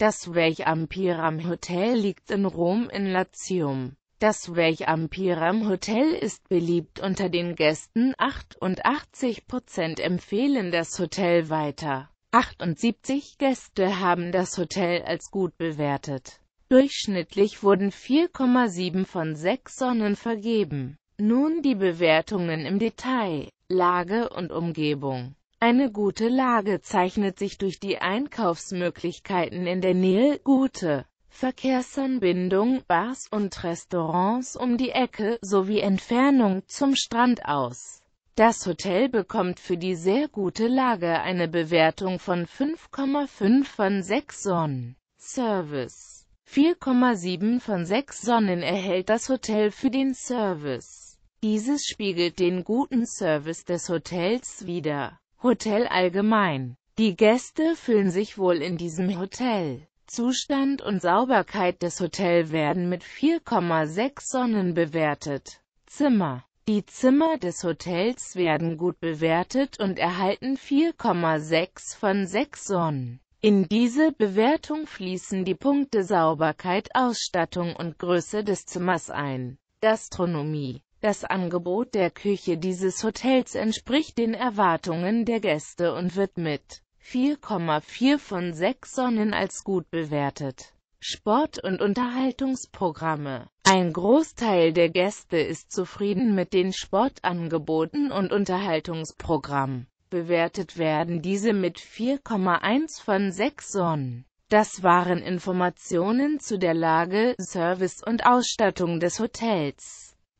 Das Vech am Hotel liegt in Rom in Latium. Das Vech am Hotel ist beliebt unter den Gästen, 88% empfehlen das Hotel weiter. 78 Gäste haben das Hotel als gut bewertet. Durchschnittlich wurden 4,7 von 6 Sonnen vergeben. Nun die Bewertungen im Detail, Lage und Umgebung. Eine gute Lage zeichnet sich durch die Einkaufsmöglichkeiten in der Nähe, gute Verkehrsanbindung, Bars und Restaurants um die Ecke sowie Entfernung zum Strand aus. Das Hotel bekommt für die sehr gute Lage eine Bewertung von 5,5 von 6 Sonnen. Service 4,7 von 6 Sonnen erhält das Hotel für den Service. Dieses spiegelt den guten Service des Hotels wider. Hotel allgemein. Die Gäste fühlen sich wohl in diesem Hotel. Zustand und Sauberkeit des Hotels werden mit 4,6 Sonnen bewertet. Zimmer Die Zimmer des Hotels werden gut bewertet und erhalten 4,6 von 6 Sonnen. In diese Bewertung fließen die Punkte Sauberkeit, Ausstattung und Größe des Zimmers ein. Gastronomie das Angebot der Küche dieses Hotels entspricht den Erwartungen der Gäste und wird mit 4,4 von 6 Sonnen als gut bewertet. Sport- und Unterhaltungsprogramme. Ein Großteil der Gäste ist zufrieden mit den Sportangeboten und Unterhaltungsprogramm. Bewertet werden diese mit 4,1 von 6 Sonnen. Das waren Informationen zu der Lage, Service und Ausstattung des Hotels.